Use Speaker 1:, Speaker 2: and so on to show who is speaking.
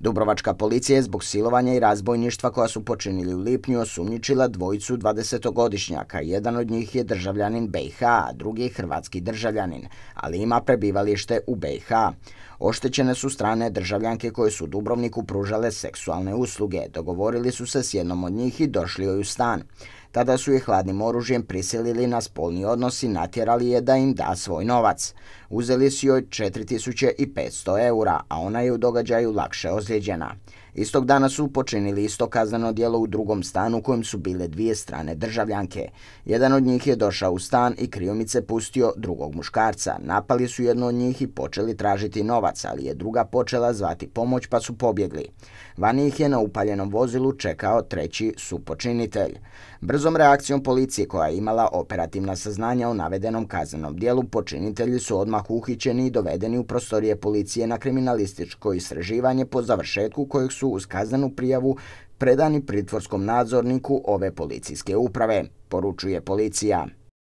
Speaker 1: Dubrovačka policija je zbog silovanja i razbojništva koja su počinili u lipnju osumnjičila dvojicu 20-godišnjaka. Jedan od njih je državljanin BiH, a drugi je hrvatski državljanin, ali ima prebivalište u BiH. Oštećene su strane državljanke koje su Dubrovniku pružale seksualne usluge. Dogovorili su se s jednom od njih i došli joj u stan. Tada su je hladnim oružjem prisilili na spolni odnos i natjerali je da im da svoj novac. Uzeli su joj 4500 eura, a ona je u događaju lakše ozljeđena. Istog dana su počinili isto kazneno dijelo u drugom stanu u kojem su bile dvije strane državljanke. Jedan od njih je došao u stan i kriomice pustio drugog muškarca. Napali su jedno od njih i počeli tražiti novac, ali je druga počela zvati pomoć pa su pobjegli. Vani ih je na upaljenom vozilu čekao treći supočinitelj. Brzom reakcijom policije koja je imala operativna saznanja o navedenom kazanom dijelu, počinitelji su odmah uhićeni i dovedeni u prostorije policije na kriminalističko istraživanje po završetku kojeg su su uz kaznanu prijavu predani pritvorskom nadzorniku ove policijske uprave, poručuje policija.